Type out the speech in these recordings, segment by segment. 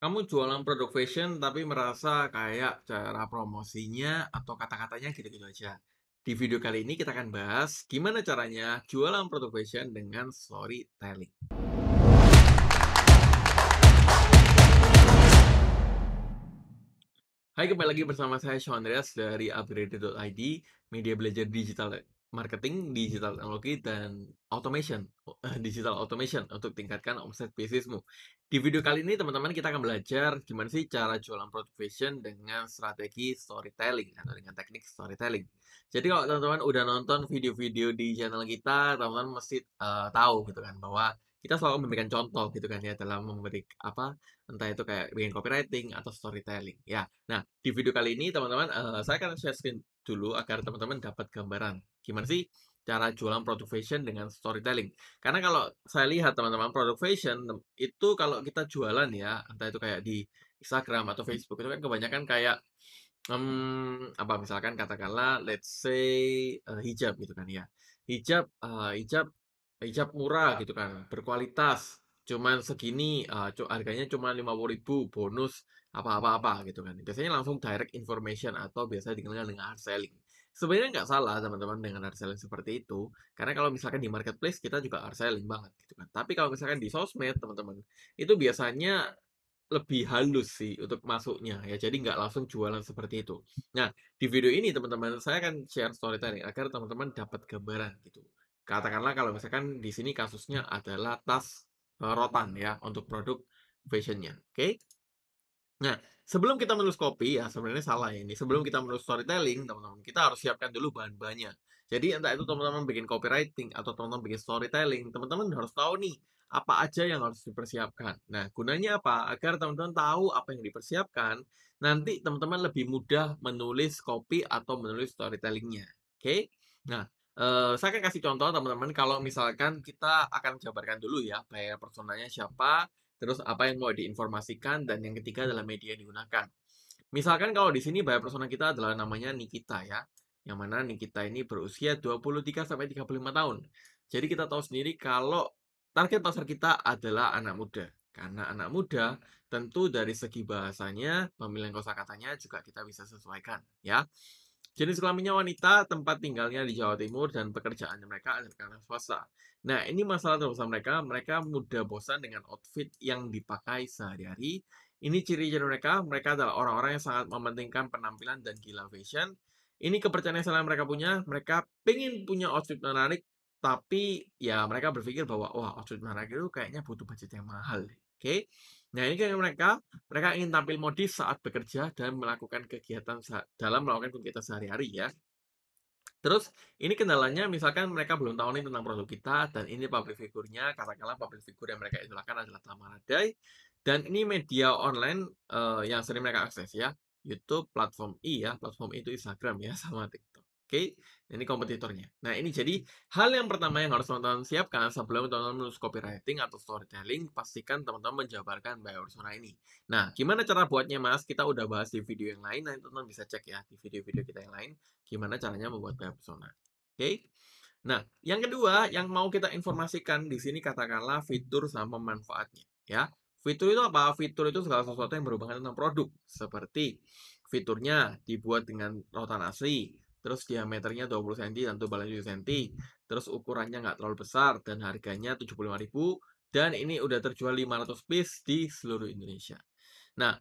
Kamu jualan produk fashion tapi merasa kayak cara promosinya atau kata-katanya gitu-gitu aja. Di video kali ini kita akan bahas gimana caranya jualan produk fashion dengan storytelling. Hai, kembali lagi bersama saya Sean Andreas dari upgrade.id, media belajar digital marketing digital teknologi dan automation oh, eh, digital automation untuk tingkatkan omset bisnismu. Di video kali ini teman-teman kita akan belajar gimana sih cara jualan produk fashion dengan strategi storytelling atau dengan teknik storytelling. Jadi kalau teman-teman udah nonton video-video di channel kita, teman-teman mesti uh, tahu gitu kan bahwa kita selalu memberikan contoh gitu kan ya dalam memberi apa entah itu kayak bikin copywriting atau storytelling ya nah di video kali ini teman-teman uh, saya akan share screen dulu agar teman-teman dapat gambaran gimana sih cara jualan produk fashion dengan storytelling. Karena kalau saya lihat teman-teman produk fashion itu kalau kita jualan ya, entah itu kayak di Instagram atau Facebook itu kan kebanyakan kayak um, apa misalkan katakanlah let's say uh, hijab gitu kan ya. Hijab uh, hijab hijab murah gitu kan, berkualitas, cuman segini uh, harganya cuma 50.000 bonus apa-apa-apa gitu kan. Biasanya langsung direct information atau biasa dikenal dengan hard selling. Sebenarnya nggak salah teman-teman dengan hard selling seperti itu, karena kalau misalkan di marketplace kita juga hard selling banget gitu kan. Tapi kalau misalkan di sosmed teman-teman, itu biasanya lebih halus sih untuk masuknya ya jadi nggak langsung jualan seperti itu nah di video ini teman-teman saya akan share storytelling agar teman-teman dapat gambaran gitu katakanlah kalau misalkan di sini kasusnya adalah tas eh, rotan ya untuk produk fashionnya oke okay? Nah, sebelum kita menulis kopi ya sebenarnya salah ini. Sebelum kita menulis storytelling, teman-teman, kita harus siapkan dulu bahan-bahannya. Jadi entah itu teman-teman bikin copywriting atau teman-teman bikin storytelling, teman-teman harus tahu nih apa aja yang harus dipersiapkan. Nah, gunanya apa? Agar teman-teman tahu apa yang dipersiapkan, nanti teman-teman lebih mudah menulis kopi atau menulis storytellingnya. Oke? Okay? Nah, Eh, saya akan kasih contoh teman-teman kalau misalkan kita akan jabarkan dulu ya player personanya siapa, terus apa yang mau diinformasikan dan yang ketiga adalah media yang digunakan. Misalkan kalau di sini player persona kita adalah namanya Nikita ya. Yang mana Nikita ini berusia 23 sampai 35 tahun. Jadi kita tahu sendiri kalau target pasar kita adalah anak muda. Karena anak muda tentu dari segi bahasanya, pemilihan kosakatanya juga kita bisa sesuaikan ya. Jenis kelaminnya wanita, tempat tinggalnya di Jawa Timur, dan pekerjaannya mereka adalah karena swasta. Nah, ini masalah terbesar mereka. Mereka mudah bosan dengan outfit yang dipakai sehari-hari. Ini ciri-ciri mereka. Mereka adalah orang-orang yang sangat mementingkan penampilan dan gila fashion. Ini kepercayaan yang mereka punya. Mereka pengen punya outfit menarik tapi ya mereka berpikir bahwa wah outfit mereka itu kayaknya butuh budget yang mahal oke okay? nah ini kan mereka mereka ingin tampil modis saat bekerja dan melakukan kegiatan dalam melakukan kegiatan sehari-hari ya Terus ini kendalanya misalkan mereka belum tahu nih tentang produk kita dan ini public figurnya katakanlah public figur yang mereka idolakan adalah day dan ini media online uh, yang sering mereka akses ya YouTube platform I ya platform itu Instagram ya sama Oke, okay? ini kompetitornya. Nah, ini jadi hal yang pertama yang harus teman-teman siapkan sebelum teman-teman menulis copywriting atau storytelling, pastikan teman-teman menjabarkan buyer persona ini. Nah, gimana cara buatnya, Mas? Kita udah bahas di video yang lain, nanti teman-teman bisa cek ya di video-video kita yang lain, gimana caranya membuat buyer persona. Oke? Okay? Nah, yang kedua yang mau kita informasikan di sini katakanlah fitur sama manfaatnya, ya. Fitur itu apa? Fitur itu segala sesuatu yang berhubungan tentang produk, seperti fiturnya dibuat dengan rotan asli, terus diameternya 20 cm dan tebalnya 7 cm, terus ukurannya nggak terlalu besar dan harganya 75.000 dan ini udah terjual 500 piece di seluruh Indonesia. Nah,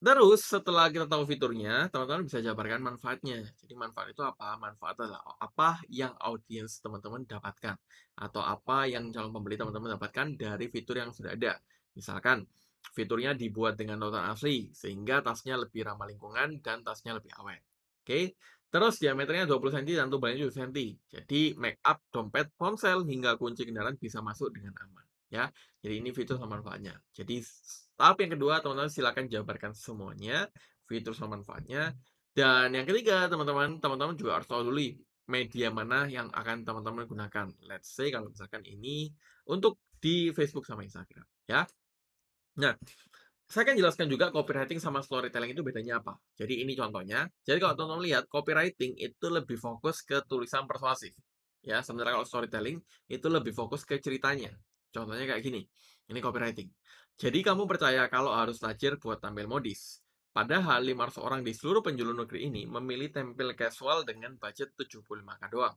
terus setelah kita tahu fiturnya, teman-teman bisa jabarkan manfaatnya. Jadi manfaat itu apa? Manfaat adalah apa yang audiens teman-teman dapatkan atau apa yang calon pembeli teman-teman dapatkan dari fitur yang sudah ada. Misalkan fiturnya dibuat dengan rotan asli sehingga tasnya lebih ramah lingkungan dan tasnya lebih awet. Oke, okay? Terus diameternya 20 cm dan tubalnya 7 cm. Jadi make up dompet, ponsel hingga kunci kendaraan bisa masuk dengan aman ya. Jadi ini fitur sama manfaatnya. Jadi tahap yang kedua teman-teman silakan jabarkan semuanya fitur sama manfaatnya. Dan yang ketiga teman-teman, teman-teman juga harus tahu dulu media mana yang akan teman-teman gunakan. Let's say kalau misalkan ini untuk di Facebook sama Instagram ya. Nah, saya akan jelaskan juga copywriting sama storytelling itu bedanya apa. Jadi ini contohnya. Jadi kalau teman-teman lihat, copywriting itu lebih fokus ke tulisan persuasif. Ya, sementara kalau storytelling itu lebih fokus ke ceritanya. Contohnya kayak gini. Ini copywriting. Jadi kamu percaya kalau harus tajir buat tampil modis. Padahal 500 orang di seluruh penjuru negeri ini memilih tampil casual dengan budget 75k doang.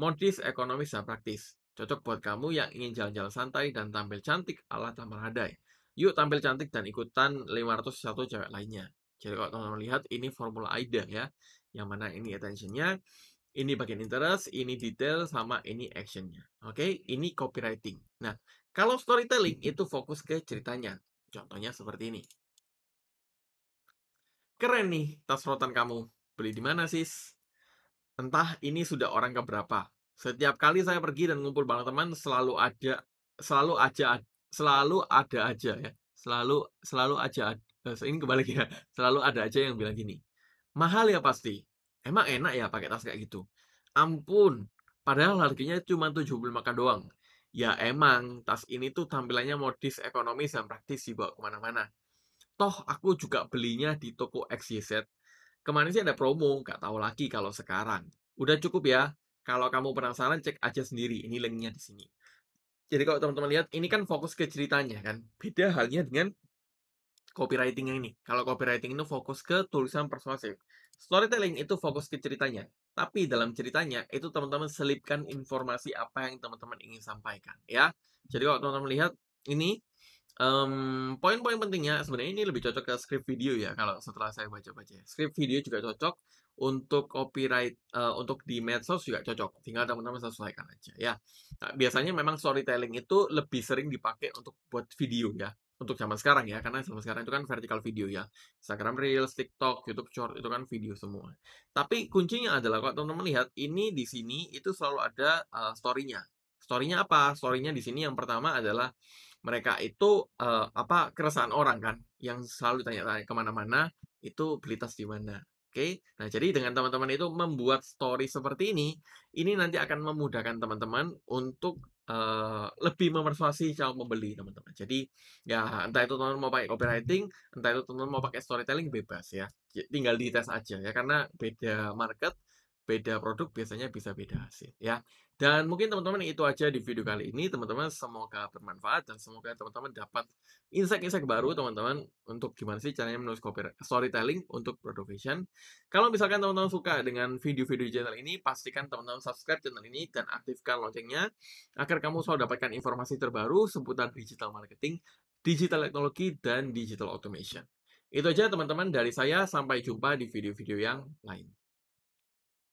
Modis ekonomis dan praktis. Cocok buat kamu yang ingin jalan-jalan santai dan tampil cantik ala Taman hadai Yuk tampil cantik dan ikutan 501 cewek lainnya. Jadi kalau teman-teman lihat ini formula AIDA ya. Yang mana ini attentionnya, ini bagian interest, ini detail, sama ini actionnya. Oke, okay? ini copywriting. Nah, kalau storytelling itu fokus ke ceritanya. Contohnya seperti ini. Keren nih tas rotan kamu. Beli di mana, sis? Entah ini sudah orang keberapa. Setiap kali saya pergi dan ngumpul bareng teman, selalu ada selalu aja selalu ada aja ya selalu selalu aja eh, ini kebalik ya selalu ada aja yang bilang gini mahal ya pasti emang enak ya pakai tas kayak gitu ampun padahal harganya cuma tujuh puluh makan doang ya emang tas ini tuh tampilannya modis ekonomis dan praktis dibawa kemana-mana toh aku juga belinya di toko XYZ kemarin sih ada promo nggak tahu lagi kalau sekarang udah cukup ya kalau kamu penasaran cek aja sendiri ini linknya di sini jadi kalau teman-teman lihat, ini kan fokus ke ceritanya kan. Beda halnya dengan copywritingnya ini. Kalau copywriting itu fokus ke tulisan persuasif. Storytelling itu fokus ke ceritanya. Tapi dalam ceritanya, itu teman-teman selipkan informasi apa yang teman-teman ingin sampaikan. ya. Jadi kalau teman-teman lihat, ini Um, poin-poin pentingnya sebenarnya ini lebih cocok ke script video ya kalau setelah saya baca-baca. Ya. Script video juga cocok untuk copyright uh, untuk di medsos juga cocok. Tinggal teman-teman sesuaikan aja ya. Nah, biasanya memang storytelling itu lebih sering dipakai untuk buat video ya. Untuk zaman sekarang ya, karena zaman sekarang itu kan vertical video ya. Instagram Reels, TikTok, YouTube Short itu kan video semua. Tapi kuncinya adalah kalau teman-teman lihat ini di sini itu selalu ada uh, story-nya. Story-nya apa? Story-nya di sini yang pertama adalah mereka itu uh, apa keresahan orang kan yang selalu tanya-tanya kemana-mana itu beli tas di mana oke okay? nah jadi dengan teman-teman itu membuat story seperti ini ini nanti akan memudahkan teman-teman untuk Uh, lebih memersuasi calon pembeli teman-teman. Jadi ya entah itu teman-teman mau pakai copywriting, entah itu teman-teman mau pakai storytelling bebas ya. Tinggal dites aja ya karena beda market, beda produk biasanya bisa beda hasil ya. Dan mungkin teman-teman itu aja di video kali ini teman-teman semoga bermanfaat dan semoga teman-teman dapat insight-insight baru teman-teman untuk gimana sih caranya menulis copy storytelling untuk product vision. Kalau misalkan teman-teman suka dengan video-video channel ini pastikan teman-teman subscribe channel ini dan aktifkan loncengnya agar kamu selalu dapatkan informasi terbaru seputar digital marketing, digital teknologi dan digital automation. Itu aja teman-teman dari saya sampai jumpa di video-video yang lain.